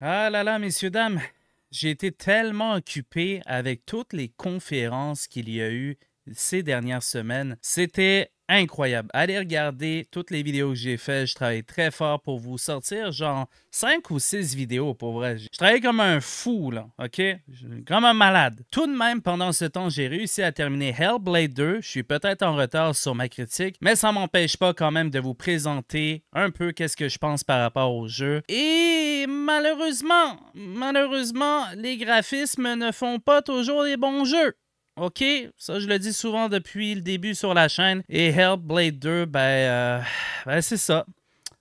Ah là là, messieurs, dames, j'ai été tellement occupé avec toutes les conférences qu'il y a eu ces dernières semaines. C'était incroyable. Allez regarder toutes les vidéos que j'ai faites. Je travaille très fort pour vous sortir, genre 5 ou 6 vidéos pour vrai. Je travaille comme un fou, là, OK? Comme un malade. Tout de même, pendant ce temps, j'ai réussi à terminer Hellblade 2. Je suis peut-être en retard sur ma critique, mais ça m'empêche pas quand même de vous présenter un peu qu'est-ce que je pense par rapport au jeu. Et malheureusement, malheureusement, les graphismes ne font pas toujours des bons jeux. OK, ça je le dis souvent depuis le début sur la chaîne. Et Hellblade 2, ben, euh, ben, c'est ça.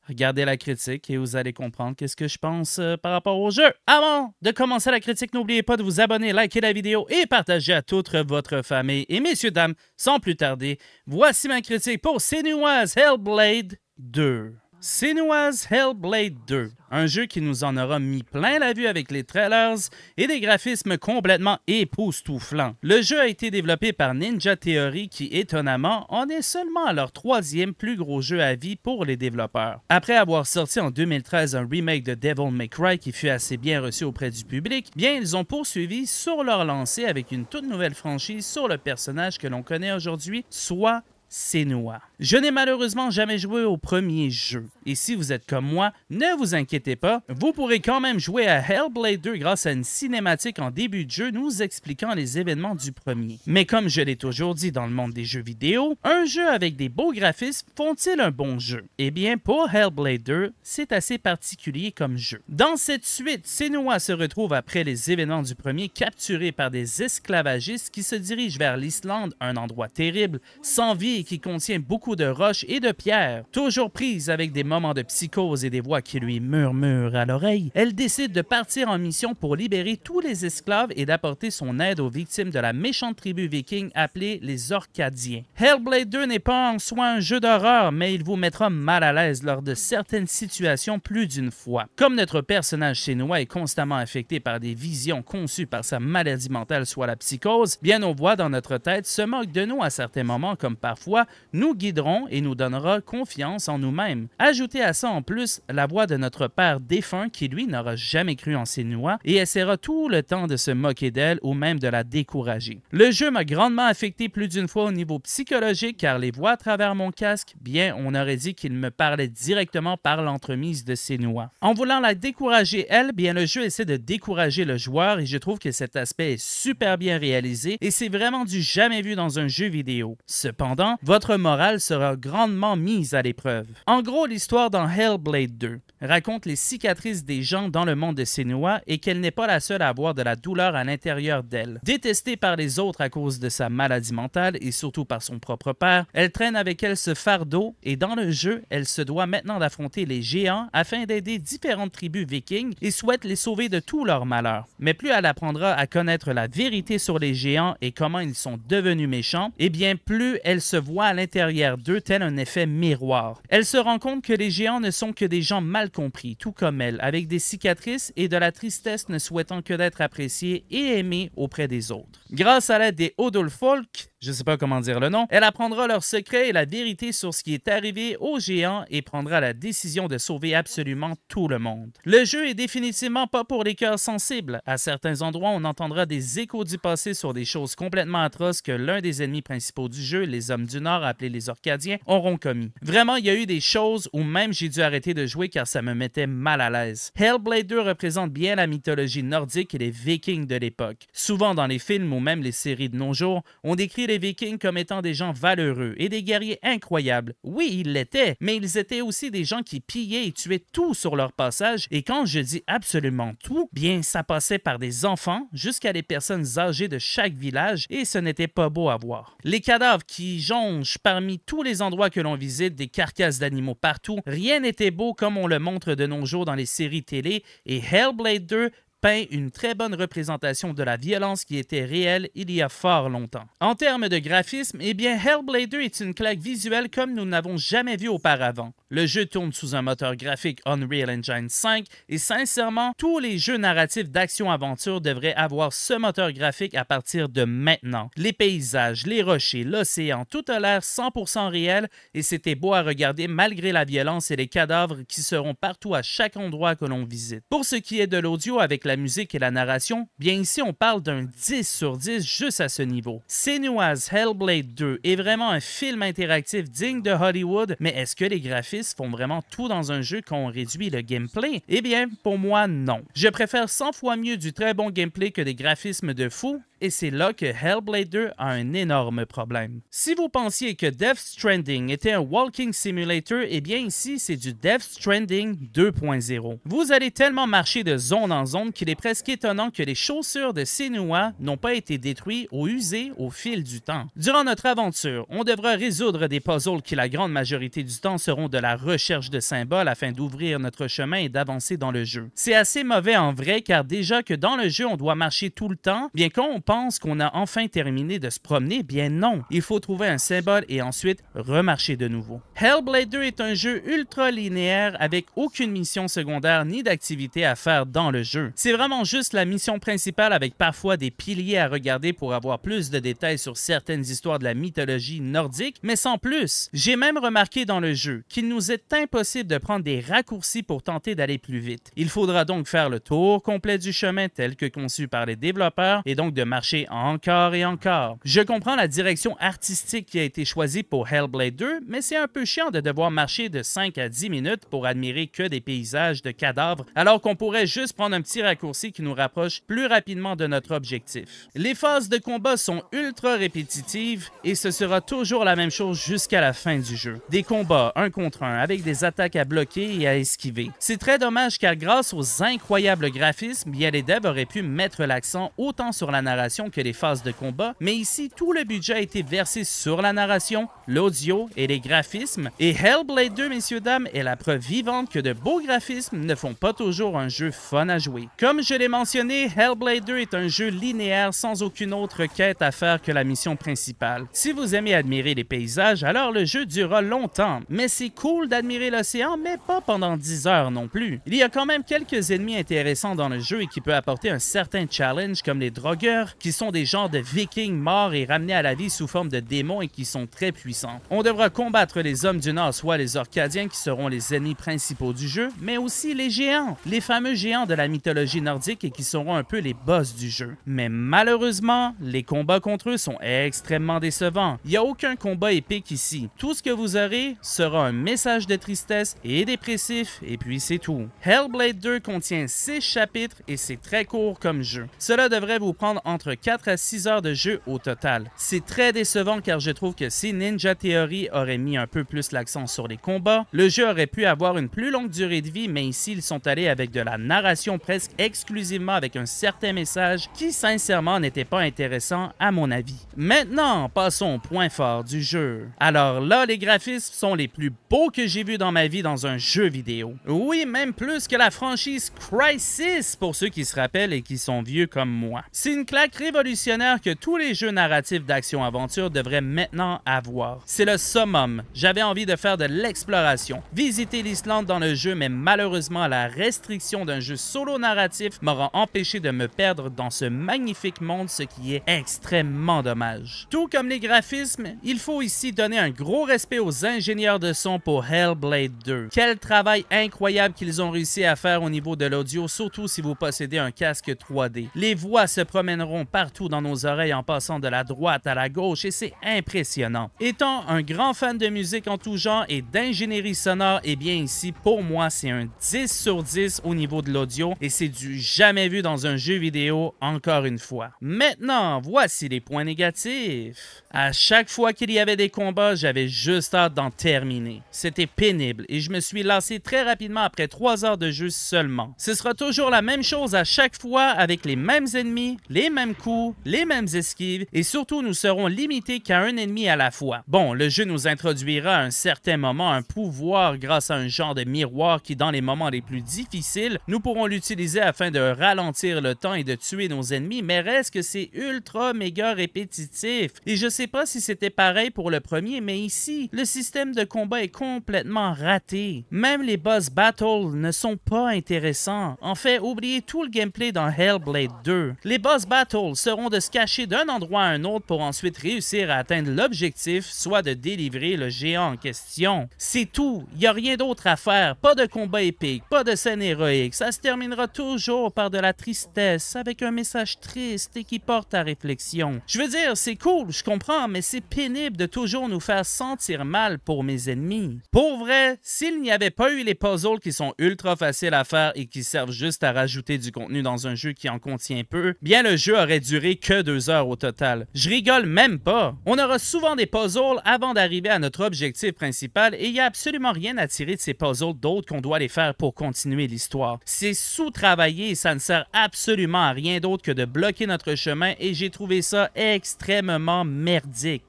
Regardez la critique et vous allez comprendre qu'est-ce que je pense euh, par rapport au jeu. Avant de commencer la critique, n'oubliez pas de vous abonner, liker la vidéo et partager à toute votre famille. Et messieurs, dames, sans plus tarder, voici ma critique pour Senua's Hellblade 2. Senua's Hellblade 2, un jeu qui nous en aura mis plein la vue avec les trailers et des graphismes complètement époustouflants. Le jeu a été développé par Ninja Theory qui, étonnamment, en est seulement à leur troisième plus gros jeu à vie pour les développeurs. Après avoir sorti en 2013 un remake de Devil May Cry qui fut assez bien reçu auprès du public, bien ils ont poursuivi sur leur lancée avec une toute nouvelle franchise sur le personnage que l'on connaît aujourd'hui, soit Senua. Je n'ai malheureusement jamais joué au premier jeu, et si vous êtes comme moi, ne vous inquiétez pas, vous pourrez quand même jouer à Hellblade 2 grâce à une cinématique en début de jeu nous expliquant les événements du premier. Mais comme je l'ai toujours dit dans le monde des jeux vidéo, un jeu avec des beaux graphismes font-ils un bon jeu? Eh bien, pour Hellblade 2, c'est assez particulier comme jeu. Dans cette suite, Senua se retrouve après les événements du premier capturé par des esclavagistes qui se dirigent vers l'Islande, un endroit terrible, sans vie qui contient beaucoup de roches et de pierres, toujours prise avec des moments de psychose et des voix qui lui murmurent à l'oreille, elle décide de partir en mission pour libérer tous les esclaves et d'apporter son aide aux victimes de la méchante tribu viking appelée les Orcadiens. Hellblade 2 n'est pas en soi un jeu d'horreur, mais il vous mettra mal à l'aise lors de certaines situations plus d'une fois. Comme notre personnage chinois est constamment affecté par des visions conçues par sa maladie mentale, soit la psychose, bien nos voix dans notre tête se moquent de nous à certains moments, comme parfois nous guideront et nous donnera confiance en nous-mêmes. Ajoutez à ça en plus la voix de notre Père défunt qui, lui, n'aura jamais cru en ses noix et essaiera tout le temps de se moquer d'elle ou même de la décourager. Le jeu m'a grandement affecté plus d'une fois au niveau psychologique car les voix à travers mon casque, bien, on aurait dit qu'il me parlait directement par l'entremise de ses noix. En voulant la décourager, elle, bien, le jeu essaie de décourager le joueur et je trouve que cet aspect est super bien réalisé et c'est vraiment du jamais vu dans un jeu vidéo. Cependant, votre morale sera grandement mise à l'épreuve. En gros, l'histoire dans Hellblade 2 raconte les cicatrices des gens dans le monde de Senua et qu'elle n'est pas la seule à avoir de la douleur à l'intérieur d'elle. Détestée par les autres à cause de sa maladie mentale et surtout par son propre père, elle traîne avec elle ce fardeau et dans le jeu, elle se doit maintenant d'affronter les géants afin d'aider différentes tribus vikings et souhaite les sauver de tout leur malheur. Mais plus elle apprendra à connaître la vérité sur les géants et comment ils sont devenus méchants, et eh bien plus elle se voit à l'intérieur d'eux tels un effet miroir. Elle se rend compte que les géants ne sont que des gens mal compris, tout comme elle, avec des cicatrices et de la tristesse ne souhaitant que d'être appréciés et aimés auprès des autres. Grâce à l'aide des Odolfolk, je sais pas comment dire le nom, elle apprendra leur secret et la vérité sur ce qui est arrivé aux géants et prendra la décision de sauver absolument tout le monde. Le jeu est définitivement pas pour les cœurs sensibles. À certains endroits, on entendra des échos du passé sur des choses complètement atroces que l'un des ennemis principaux du jeu, les hommes du Nord appelés les Orcadiens, auront commis. Vraiment, il y a eu des choses où même j'ai dû arrêter de jouer car ça me mettait mal à l'aise. Hellblade 2 représente bien la mythologie nordique et les vikings de l'époque. Souvent dans les films ou même les séries de nos jours, on décrit les Vikings comme étant des gens valeureux et des guerriers incroyables. Oui, ils l'étaient, mais ils étaient aussi des gens qui pillaient et tuaient tout sur leur passage, et quand je dis absolument tout, bien ça passait par des enfants jusqu'à des personnes âgées de chaque village, et ce n'était pas beau à voir. Les cadavres qui jonchent parmi tous les endroits que l'on visite, des carcasses d'animaux partout, rien n'était beau comme on le montre de nos jours dans les séries télé, et Hellblade 2 peint une très bonne représentation de la violence qui était réelle il y a fort longtemps. En termes de graphisme, eh bien Hellblade est une claque visuelle comme nous n'avons jamais vu auparavant. Le jeu tourne sous un moteur graphique Unreal Engine 5 et sincèrement, tous les jeux narratifs d'action-aventure devraient avoir ce moteur graphique à partir de maintenant. Les paysages, les rochers, l'océan, tout a l'air 100% réel et c'était beau à regarder malgré la violence et les cadavres qui seront partout à chaque endroit que l'on visite. Pour ce qui est de l'audio avec la musique et la narration, bien ici on parle d'un 10 sur 10 juste à ce niveau. Senua's Hellblade 2 est vraiment un film interactif digne de Hollywood, mais est-ce que les graphistes font vraiment tout dans un jeu quand on réduit le gameplay? Eh bien, pour moi, non. Je préfère 100 fois mieux du très bon gameplay que des graphismes de fou, et c'est là que Hellblade 2 a un énorme problème. Si vous pensiez que Death Stranding était un walking simulator, eh bien ici c'est du Death Stranding 2.0. Vous allez tellement marcher de zone en zone qu'il est presque étonnant que les chaussures de Senua n'ont pas été détruites ou usées au fil du temps. Durant notre aventure, on devra résoudre des puzzles qui la grande majorité du temps seront de la recherche de symboles afin d'ouvrir notre chemin et d'avancer dans le jeu. C'est assez mauvais en vrai car déjà que dans le jeu on doit marcher tout le temps, bien qu'on pense qu'on a enfin terminé de se promener, bien non, il faut trouver un symbole et ensuite remarcher de nouveau. Hellblade 2 est un jeu ultra linéaire avec aucune mission secondaire ni d'activité à faire dans le jeu. C'est vraiment juste la mission principale avec parfois des piliers à regarder pour avoir plus de détails sur certaines histoires de la mythologie nordique, mais sans plus. J'ai même remarqué dans le jeu qu'il nous est impossible de prendre des raccourcis pour tenter d'aller plus vite. Il faudra donc faire le tour complet du chemin tel que conçu par les développeurs et donc de marcher encore et encore. Je comprends la direction artistique qui a été choisie pour Hellblade 2, mais c'est un peu chiant de devoir marcher de 5 à 10 minutes pour admirer que des paysages de cadavres, alors qu'on pourrait juste prendre un petit raccourci qui nous rapproche plus rapidement de notre objectif. Les phases de combat sont ultra répétitives et ce sera toujours la même chose jusqu'à la fin du jeu. Des combats un contre un avec des attaques à bloquer et à esquiver. C'est très dommage car grâce aux incroyables graphismes, bien les devs auraient pu mettre l'accent autant sur la narration que les phases de combat, mais ici, tout le budget a été versé sur la narration, l'audio et les graphismes. Et Hellblade 2, messieurs, dames, est la preuve vivante que de beaux graphismes ne font pas toujours un jeu fun à jouer. Comme je l'ai mentionné, Hellblade 2 est un jeu linéaire sans aucune autre quête à faire que la mission principale. Si vous aimez admirer les paysages, alors le jeu durera longtemps, mais c'est cool d'admirer l'océan, mais pas pendant 10 heures non plus. Il y a quand même quelques ennemis intéressants dans le jeu et qui peut apporter un certain challenge comme les drogueurs, qui sont des genres de vikings morts et ramenés à la vie sous forme de démons et qui sont très puissants. On devra combattre les hommes du Nord, soit les Orcadiens qui seront les ennemis principaux du jeu, mais aussi les géants, les fameux géants de la mythologie nordique et qui seront un peu les boss du jeu. Mais malheureusement, les combats contre eux sont extrêmement décevants. Il n'y a aucun combat épique ici. Tout ce que vous aurez sera un message de tristesse et dépressif, et puis c'est tout. Hellblade 2 contient 6 chapitres et c'est très court comme jeu. Cela devrait vous prendre entre 4 à 6 heures de jeu au total. C'est très décevant car je trouve que si Ninja Theory aurait mis un peu plus l'accent sur les combats, le jeu aurait pu avoir une plus longue durée de vie, mais ici ils sont allés avec de la narration presque exclusivement avec un certain message qui sincèrement n'était pas intéressant à mon avis. Maintenant, passons au point fort du jeu. Alors là, les graphismes sont les plus beaux que j'ai vus dans ma vie dans un jeu vidéo. Oui, même plus que la franchise Crisis pour ceux qui se rappellent et qui sont vieux comme moi. C'est une claque révolutionnaire que tous les jeux narratifs d'action-aventure devraient maintenant avoir. C'est le summum. J'avais envie de faire de l'exploration, visiter l'Islande dans le jeu, mais malheureusement, la restriction d'un jeu solo narratif m'aura empêché de me perdre dans ce magnifique monde, ce qui est extrêmement dommage. Tout comme les graphismes, il faut ici donner un gros respect aux ingénieurs de son pour Hellblade 2. Quel travail incroyable qu'ils ont réussi à faire au niveau de l'audio, surtout si vous possédez un casque 3D. Les voix se promèneront partout dans nos oreilles en passant de la droite à la gauche et c'est impressionnant. Étant un grand fan de musique en tout genre et d'ingénierie sonore, eh bien ici, pour moi, c'est un 10 sur 10 au niveau de l'audio et c'est du jamais vu dans un jeu vidéo encore une fois. Maintenant, voici les points négatifs. À chaque fois qu'il y avait des combats, j'avais juste hâte d'en terminer. C'était pénible et je me suis lassé très rapidement après trois heures de jeu seulement. Ce sera toujours la même chose à chaque fois avec les mêmes ennemis, les mêmes coups, les mêmes esquives et surtout nous serons limités qu'à un ennemi à la fois. Bon, le jeu nous introduira à un certain moment un pouvoir grâce à un genre de miroir qui dans les moments les plus difficiles, nous pourrons l'utiliser afin de ralentir le temps et de tuer nos ennemis, mais reste que c'est ultra méga répétitif. Et je sais pas si c'était pareil pour le premier, mais ici, le système de combat est complètement raté. Même les boss battles ne sont pas intéressants. En fait, oubliez tout le gameplay dans Hellblade 2. Les boss battles seront de se cacher d'un endroit à un autre pour ensuite réussir à atteindre l'objectif, soit de délivrer le géant en question. C'est tout, il n'y a rien d'autre à faire, pas de combat épique, pas de scène héroïque, ça se terminera toujours par de la tristesse, avec un message triste et qui porte à réflexion. Je veux dire, c'est cool, je comprends, mais c'est pénible de toujours nous faire sentir mal pour mes ennemis. Pour vrai, s'il n'y avait pas eu les puzzles qui sont ultra faciles à faire et qui servent juste à rajouter du contenu dans un jeu qui en contient peu, bien le jeu aurait aurait duré que deux heures au total. Je rigole même pas. On aura souvent des puzzles avant d'arriver à notre objectif principal et il n'y a absolument rien à tirer de ces puzzles d'autres qu'on doit les faire pour continuer l'histoire. C'est sous-travaillé et ça ne sert absolument à rien d'autre que de bloquer notre chemin et j'ai trouvé ça extrêmement merdique.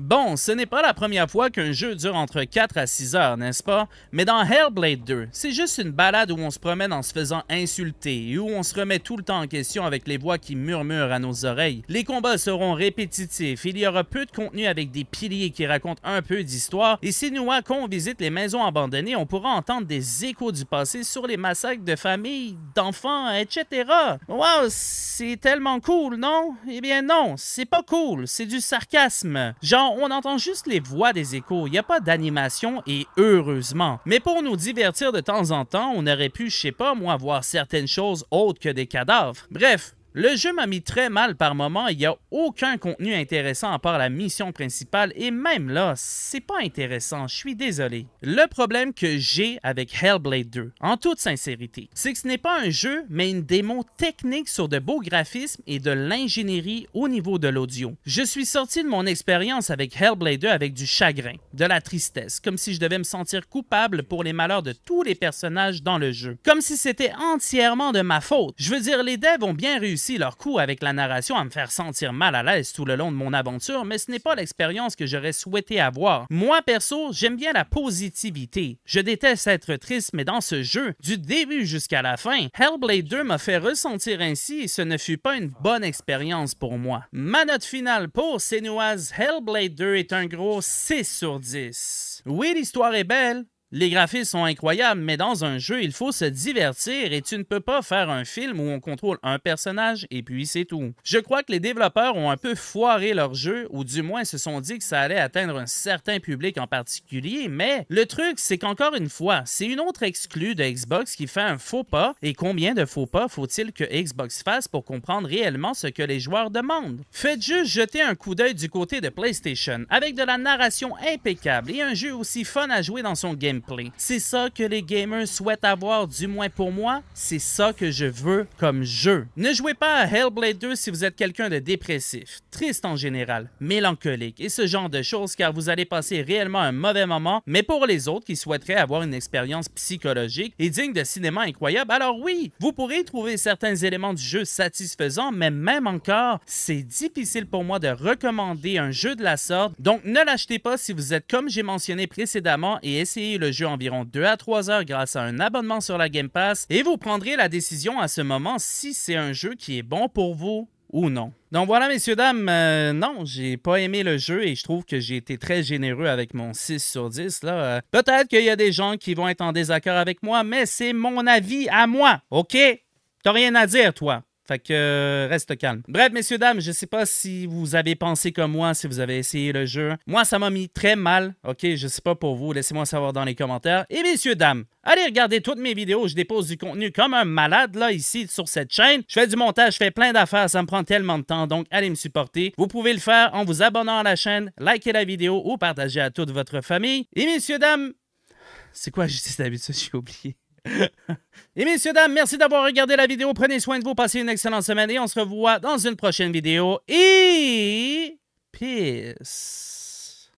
Bon, ce n'est pas la première fois qu'un jeu dure entre 4 à 6 heures, n'est-ce pas? Mais dans Hellblade 2, c'est juste une balade où on se promène en se faisant insulter et où on se remet tout le temps en question avec les voix qui murmurent à nos oreilles. Les combats seront répétitifs, il y aura peu de contenu avec des piliers qui racontent un peu d'histoire et si nous, quand on visite les maisons abandonnées, on pourra entendre des échos du passé sur les massacres de familles, d'enfants, etc. Waouh, c'est tellement cool, non? Eh bien non, c'est pas cool, c'est du sarcasme. Genre on entend juste les voix des échos, il n'y a pas d'animation et heureusement. Mais pour nous divertir de temps en temps, on aurait pu, je sais pas moi, voir certaines choses autres que des cadavres. Bref, le jeu m'a mis très mal par moment, il n'y a aucun contenu intéressant à part la mission principale et même là, c'est pas intéressant, je suis désolé. Le problème que j'ai avec Hellblade 2, en toute sincérité, c'est que ce n'est pas un jeu, mais une démo technique sur de beaux graphismes et de l'ingénierie au niveau de l'audio. Je suis sorti de mon expérience avec Hellblade 2 avec du chagrin, de la tristesse, comme si je devais me sentir coupable pour les malheurs de tous les personnages dans le jeu. Comme si c'était entièrement de ma faute. Je veux dire, les devs ont bien réussi leur coup avec la narration à me faire sentir mal à l'aise tout le long de mon aventure, mais ce n'est pas l'expérience que j'aurais souhaité avoir. Moi, perso, j'aime bien la positivité. Je déteste être triste, mais dans ce jeu, du début jusqu'à la fin, Hellblade 2 m'a fait ressentir ainsi et ce ne fut pas une bonne expérience pour moi. Ma note finale pour Senua's Hellblade 2 est un gros 6 sur 10. Oui, l'histoire est belle, les graphismes sont incroyables, mais dans un jeu, il faut se divertir et tu ne peux pas faire un film où on contrôle un personnage et puis c'est tout. Je crois que les développeurs ont un peu foiré leur jeu, ou du moins se sont dit que ça allait atteindre un certain public en particulier, mais le truc, c'est qu'encore une fois, c'est une autre exclue de Xbox qui fait un faux pas, et combien de faux pas faut-il que Xbox fasse pour comprendre réellement ce que les joueurs demandent? Faites juste jeter un coup d'œil du côté de PlayStation, avec de la narration impeccable et un jeu aussi fun à jouer dans son gameplay c'est ça que les gamers souhaitent avoir, du moins pour moi, c'est ça que je veux comme jeu. Ne jouez pas à Hellblade 2 si vous êtes quelqu'un de dépressif, triste en général, mélancolique et ce genre de choses car vous allez passer réellement un mauvais moment, mais pour les autres qui souhaiteraient avoir une expérience psychologique et digne de cinéma incroyable, alors oui, vous pourrez trouver certains éléments du jeu satisfaisants, mais même encore, c'est difficile pour moi de recommander un jeu de la sorte, donc ne l'achetez pas si vous êtes comme j'ai mentionné précédemment et essayez le jeu environ 2 à 3 heures grâce à un abonnement sur la Game Pass et vous prendrez la décision à ce moment si c'est un jeu qui est bon pour vous ou non. Donc voilà, messieurs, dames, euh, non, j'ai pas aimé le jeu et je trouve que j'ai été très généreux avec mon 6 sur 10. Là. Euh, peut-être qu'il y a des gens qui vont être en désaccord avec moi, mais c'est mon avis à moi, OK? T'as rien à dire, toi. Fait que euh, reste calme. Bref, messieurs, dames, je sais pas si vous avez pensé comme moi, si vous avez essayé le jeu. Moi, ça m'a mis très mal. Ok, je sais pas pour vous. Laissez-moi savoir dans les commentaires. Et messieurs, dames, allez regarder toutes mes vidéos. Je dépose du contenu comme un malade, là, ici, sur cette chaîne. Je fais du montage, je fais plein d'affaires. Ça me prend tellement de temps. Donc, allez me supporter. Vous pouvez le faire en vous abonnant à la chaîne, liker la vidéo ou partager à toute votre famille. Et messieurs, dames, c'est quoi je dis d'habitude? J'ai oublié et messieurs, dames, merci d'avoir regardé la vidéo. Prenez soin de vous, passez une excellente semaine et on se revoit dans une prochaine vidéo. Et... Peace.